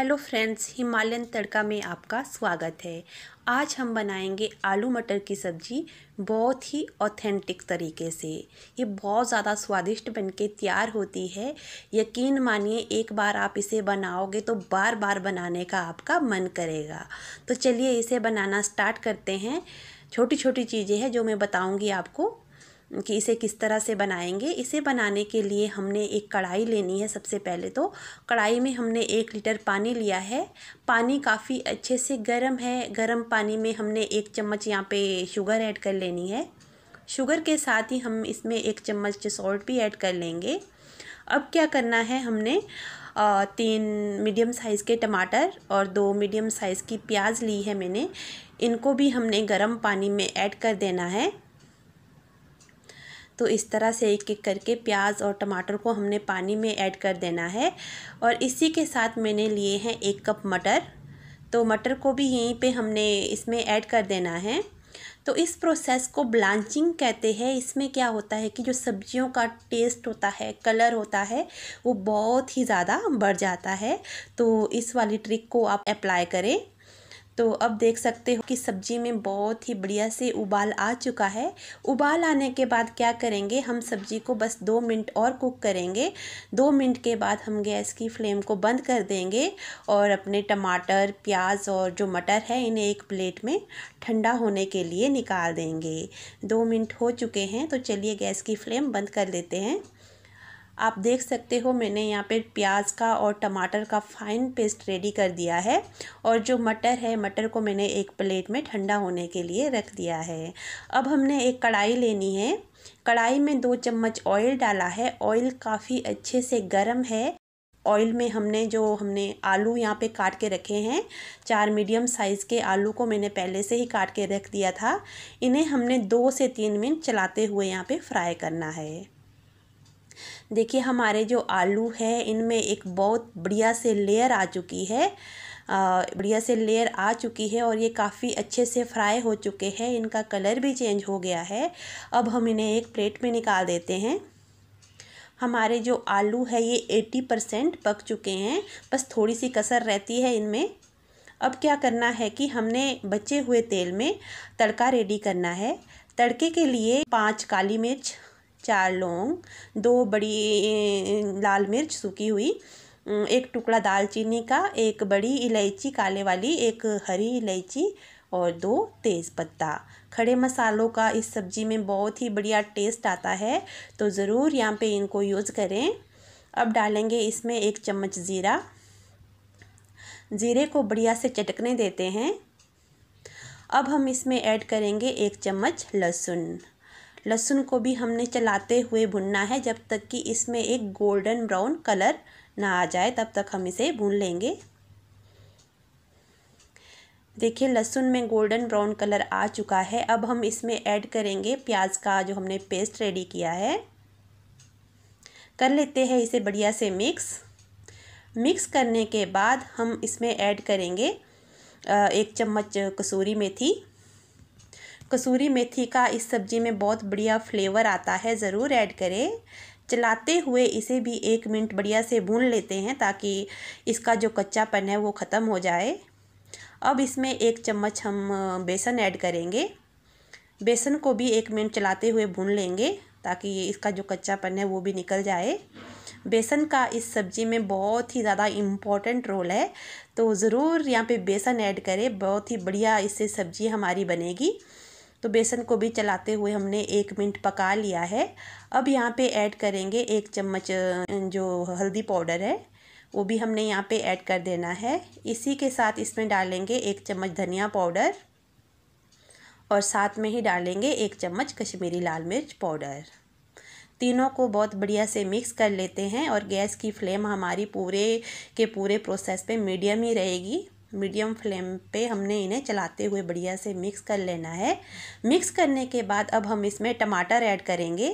hello friends Himalayan तड़का में आपका स्वागत है आज हम बनाएंगे आलू मटर की सब्ज़ी बहुत ही ऑथेंटिक तरीके से ये बहुत ज़्यादा स्वादिष्ट बनके तैयार होती है यकीन मानिए एक बार आप इसे बनाओगे तो बार बार बनाने का आपका मन करेगा तो चलिए इसे बनाना स्टार्ट करते हैं छोटी छोटी चीज़ें हैं जो मैं बताऊँगी आपको कि इसे किस तरह से बनाएंगे इसे बनाने के लिए हमने एक कढ़ाई लेनी है सबसे पहले तो कढ़ाई में हमने एक लीटर पानी लिया है पानी काफ़ी अच्छे से गर्म है गर्म पानी में हमने एक चम्मच यहाँ पे शुगर ऐड कर लेनी है शुगर के साथ ही हम इसमें एक चम्मच सॉल्ट भी ऐड कर लेंगे अब क्या करना है हमने तीन मीडियम साइज़ के टमाटर और दो मीडियम साइज़ की प्याज ली है मैंने इनको भी हमने गर्म पानी में ऐड कर देना है तो इस तरह से एक एक करके प्याज और टमाटर को हमने पानी में ऐड कर देना है और इसी के साथ मैंने लिए हैं एक कप मटर तो मटर को भी यहीं पे हमने इसमें ऐड कर देना है तो इस प्रोसेस को ब्लांचिंग कहते हैं इसमें क्या होता है कि जो सब्जियों का टेस्ट होता है कलर होता है वो बहुत ही ज़्यादा बढ़ जाता है तो इस वाली ट्रिक को आप अप्लाई करें तो अब देख सकते हो कि सब्जी में बहुत ही बढ़िया से उबाल आ चुका है उबाल आने के बाद क्या करेंगे हम सब्जी को बस दो मिनट और कुक करेंगे दो मिनट के बाद हम गैस की फ्लेम को बंद कर देंगे और अपने टमाटर प्याज और जो मटर है इन्हें एक प्लेट में ठंडा होने के लिए निकाल देंगे दो मिनट हो चुके हैं तो चलिए गैस की फ्लेम बंद कर लेते हैं आप देख सकते हो मैंने यहाँ पे प्याज का और टमाटर का फाइन पेस्ट रेडी कर दिया है और जो मटर है मटर को मैंने एक प्लेट में ठंडा होने के लिए रख दिया है अब हमने एक कढ़ाई लेनी है कढ़ाई में दो चम्मच ऑयल डाला है ऑयल काफ़ी अच्छे से गर्म है ऑयल में हमने जो हमने आलू यहाँ पे काट के रखे हैं चार मीडियम साइज़ के आलू को मैंने पहले से ही काट के रख दिया था इन्हें हमने दो से तीन मिनट चलाते हुए यहाँ पे फ्राई करना है देखिए हमारे जो आलू है इनमें एक बहुत बढ़िया से लेयर आ चुकी है बढ़िया से लेयर आ चुकी है और ये काफ़ी अच्छे से फ्राई हो चुके हैं इनका कलर भी चेंज हो गया है अब हम इन्हें एक प्लेट में निकाल देते हैं हमारे जो आलू है ये एटी परसेंट पक चुके हैं बस थोड़ी सी कसर रहती है इनमें अब क्या करना है कि हमने बचे हुए तेल में तड़का रेडी करना है तड़के के लिए पाँच काली मिर्च चार लौंग दो बड़ी लाल मिर्च सूखी हुई एक टुकड़ा दालचीनी का एक बड़ी इलायची काले वाली एक हरी इलायची और दो तेज़पत्ता खड़े मसालों का इस सब्ज़ी में बहुत ही बढ़िया टेस्ट आता है तो ज़रूर यहाँ पे इनको यूज़ करें अब डालेंगे इसमें एक चम्मच ज़ीरा ज़ीरे को बढ़िया से चटकने देते हैं अब हम इसमें ऐड करेंगे एक चम्मच लहसुन लहसुन को भी हमने चलाते हुए भुनना है जब तक कि इसमें एक गोल्डन ब्राउन कलर ना आ जाए तब तक हम इसे भून लेंगे देखिए लहसुन में गोल्डन ब्राउन कलर आ चुका है अब हम इसमें ऐड करेंगे प्याज का जो हमने पेस्ट रेडी किया है कर लेते हैं इसे बढ़िया से मिक्स मिक्स करने के बाद हम इसमें ऐड करेंगे एक चम्मच कसूरी मेथी कसूरी मेथी का इस सब्ज़ी में बहुत बढ़िया फ्लेवर आता है ज़रूर ऐड करें चलाते हुए इसे भी एक मिनट बढ़िया से भून लेते हैं ताकि इसका जो कच्चापन है वो ख़त्म हो जाए अब इसमें एक चम्मच हम बेसन ऐड करेंगे बेसन को भी एक मिनट चलाते हुए भून लेंगे ताकि इसका जो कच्चापन है वो भी निकल जाए बेसन का इस सब्ज़ी में बहुत ही ज़्यादा इम्पॉर्टेंट रोल है तो ज़रूर यहाँ पे बेसन ऐड करें बहुत ही बढ़िया इससे सब्ज़ी हमारी बनेगी तो बेसन को भी चलाते हुए हमने एक मिनट पका लिया है अब यहाँ पे ऐड करेंगे एक चम्मच जो हल्दी पाउडर है वो भी हमने यहाँ पे ऐड कर देना है इसी के साथ इसमें डालेंगे एक चम्मच धनिया पाउडर और साथ में ही डालेंगे एक चम्मच कश्मीरी लाल मिर्च पाउडर तीनों को बहुत बढ़िया से मिक्स कर लेते हैं और गैस की फ्लेम हमारी पूरे के पूरे प्रोसेस पे मीडियम ही रहेगी मीडियम फ्लेम पे हमने इन्हें चलाते हुए बढ़िया से मिक्स कर लेना है मिक्स करने के बाद अब हम इसमें टमाटर ऐड करेंगे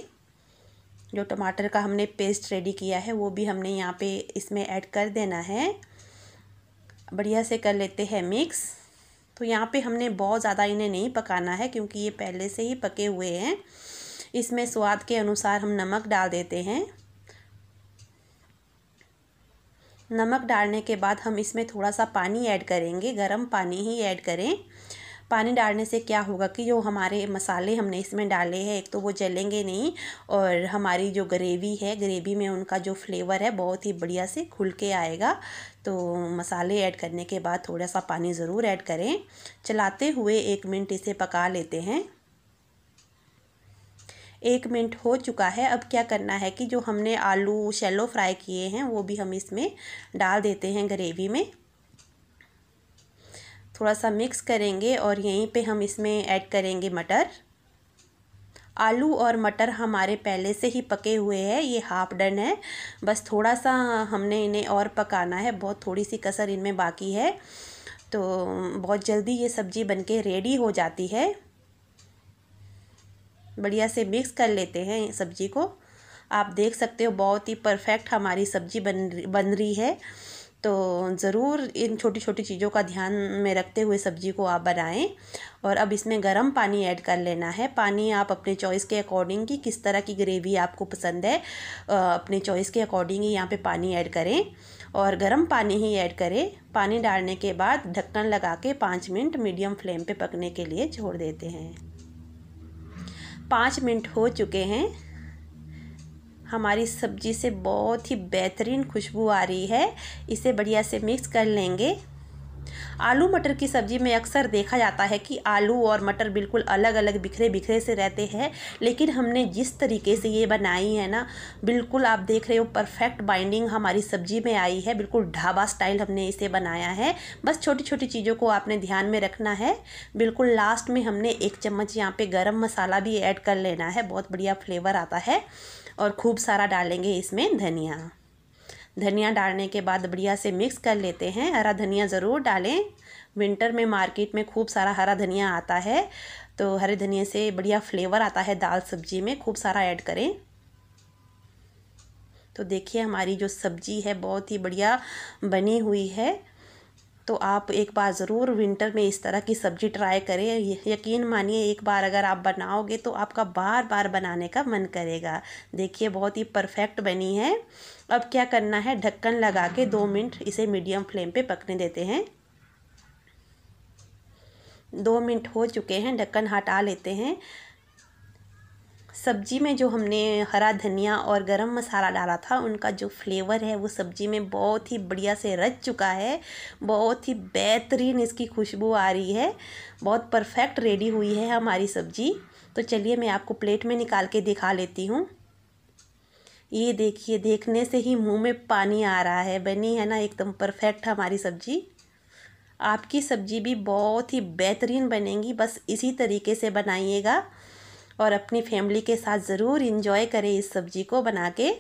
जो टमाटर का हमने पेस्ट रेडी किया है वो भी हमने यहाँ पे इसमें ऐड कर देना है बढ़िया से कर लेते हैं मिक्स तो यहाँ पे हमने बहुत ज़्यादा इन्हें नहीं पकाना है क्योंकि ये पहले से ही पके हुए हैं इसमें स्वाद के अनुसार हम नमक डाल देते हैं नमक डालने के बाद हम इसमें थोड़ा सा पानी ऐड करेंगे गर्म पानी ही ऐड करें पानी डालने से क्या होगा कि जो हमारे मसाले हमने इसमें डाले हैं एक तो वो जलेंगे नहीं और हमारी जो ग्रेवी है ग्रेवी में उनका जो फ्लेवर है बहुत ही बढ़िया से खुल के आएगा तो मसाले ऐड करने के बाद थोड़ा सा पानी ज़रूर ऐड करें चलाते हुए एक मिनट इसे पका लेते हैं एक मिनट हो चुका है अब क्या करना है कि जो हमने आलू शैलो फ्राई किए हैं वो भी हम इसमें डाल देते हैं ग्रेवी में थोड़ा सा मिक्स करेंगे और यहीं पे हम इसमें ऐड करेंगे मटर आलू और मटर हमारे पहले से ही पके हुए हैं ये हाफ डन है बस थोड़ा सा हमने इन्हें और पकाना है बहुत थोड़ी सी कसर इनमें बाकी है तो बहुत जल्दी ये सब्ज़ी बनके रेडी हो जाती है बढ़िया से मिक्स कर लेते हैं सब्ज़ी को आप देख सकते हो बहुत ही परफेक्ट हमारी सब्ज़ी बन बन रही है तो ज़रूर इन छोटी छोटी चीज़ों का ध्यान में रखते हुए सब्ज़ी को आप बनाएं और अब इसमें गर्म पानी ऐड कर लेना है पानी आप अपने चॉइस के अकॉर्डिंग की किस तरह की ग्रेवी आपको पसंद है अपने चॉइस के अकॉर्डिंग ही यहाँ पे पानी ऐड करें और गर्म पानी ही ऐड करें पानी डालने के बाद ढक्कन लगा के पाँच मिनट मीडियम फ्लेम पर पकने के लिए छोड़ देते हैं पाँच मिनट हो चुके हैं हमारी सब्जी से बहुत ही बेहतरीन खुशबू आ रही है इसे बढ़िया से मिक्स कर लेंगे आलू मटर की सब्ज़ी में अक्सर देखा जाता है कि आलू और मटर बिल्कुल अलग अलग बिखरे बिखरे से रहते हैं लेकिन हमने जिस तरीके से ये बनाई है ना बिल्कुल आप देख रहे हो परफेक्ट बाइंडिंग हमारी सब्ज़ी में आई है बिल्कुल ढाबा स्टाइल हमने इसे बनाया है बस छोटी छोटी चीज़ों को आपने ध्यान में रखना है बिल्कुल लास्ट में हमने एक चम्मच यहाँ पर गर्म मसाला भी ऐड कर लेना है बहुत बढ़िया फ्लेवर आता है और खूब सारा डालेंगे इसमें धनिया धनिया डालने के बाद बढ़िया से मिक्स कर लेते हैं हरा धनिया ज़रूर डालें विंटर में मार्केट में खूब सारा हरा धनिया आता है तो हरे धनिया से बढ़िया फ्लेवर आता है दाल सब्जी में खूब सारा ऐड करें तो देखिए हमारी जो सब्जी है बहुत ही बढ़िया बनी हुई है तो आप एक बार ज़रूर विंटर में इस तरह की सब्ज़ी ट्राई करें यकीन मानिए एक बार अगर आप बनाओगे तो आपका बार बार बनाने का मन करेगा देखिए बहुत ही परफेक्ट बनी है अब क्या करना है ढक्कन लगा के दो मिनट इसे मीडियम फ्लेम पे पकने देते हैं दो मिनट हो चुके हैं ढक्कन हटा लेते हैं सब्जी में जो हमने हरा धनिया और गरम मसाला डाला था उनका जो फ्लेवर है वो सब्जी में बहुत ही बढ़िया से रच चुका है बहुत ही बेहतरीन इसकी खुशबू आ रही है बहुत परफेक्ट रेडी हुई है हमारी सब्जी तो चलिए मैं आपको प्लेट में निकाल के दिखा लेती हूँ ये देखिए देखने से ही मुँह में पानी आ रहा है बनी है ना एकदम परफेक्ट हमारी सब्ज़ी आपकी सब्ज़ी भी बहुत ही बेहतरीन बनेगी बस इसी तरीके से बनाइएगा और अपनी फैमिली के साथ ज़रूर इन्जॉय करें इस सब्ज़ी को बना के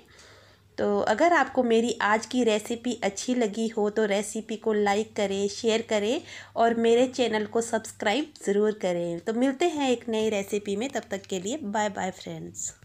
तो अगर आपको मेरी आज की रेसिपी अच्छी लगी हो तो रेसिपी को लाइक करें शेयर करें और मेरे चैनल को सब्सक्राइब ज़रूर करें तो मिलते हैं एक नई रेसिपी में तब तक के लिए बाय बाय फ्रेंड्स